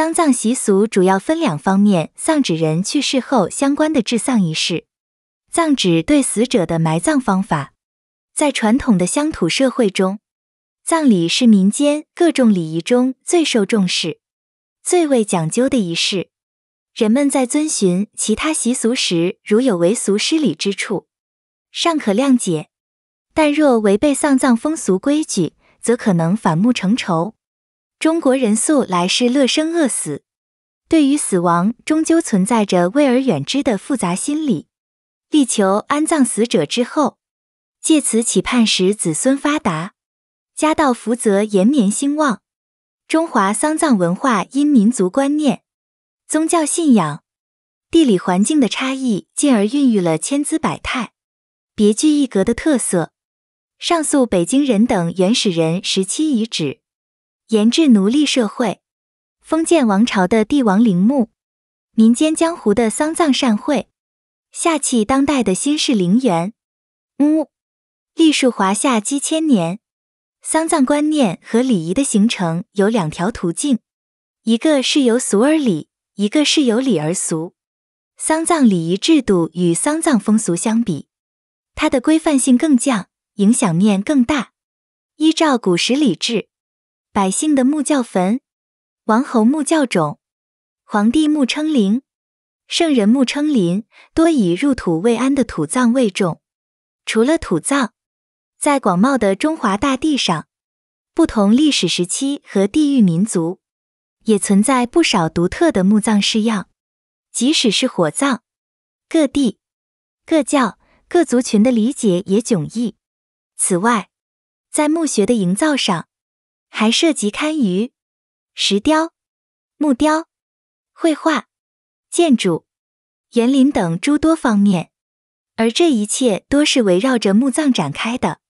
丧葬习俗主要分两方面：丧纸人去世后相关的治丧仪式，葬纸对死者的埋葬方法。在传统的乡土社会中，葬礼是民间各种礼仪中最受重视、最为讲究的仪式。人们在遵循其他习俗时，如有违俗失礼之处，尚可谅解；但若违背丧葬风俗规矩，则可能反目成仇。中国人素来是乐生恶死，对于死亡终究存在着畏而远之的复杂心理，力求安葬死者之后，借此祈盼使子孙发达，家道福泽延绵兴旺。中华丧葬文化因民族观念、宗教信仰、地理环境的差异，进而孕育了千姿百态、别具一格的特色。上溯北京人等原始人时期遗址。研制奴隶社会、封建王朝的帝王陵墓，民间江湖的丧葬善会，下气当代的新式陵园。呜，历数华夏几千年，丧葬观念和礼仪的形成有两条途径，一个是由俗而礼，一个是由礼而俗。丧葬礼仪制度与丧葬风俗相比，它的规范性更强，影响面更大。依照古时礼制。百姓的墓叫坟，王侯墓叫冢，皇帝墓称陵，圣人墓称林，多以入土未安的土葬为重。除了土葬，在广袤的中华大地上，不同历史时期和地域民族也存在不少独特的墓葬式样。即使是火葬，各地、各教、各族群的理解也迥异。此外，在墓穴的营造上，还涉及堪舆、石雕、木雕、绘画、建筑、园林等诸多方面，而这一切多是围绕着墓葬展开的。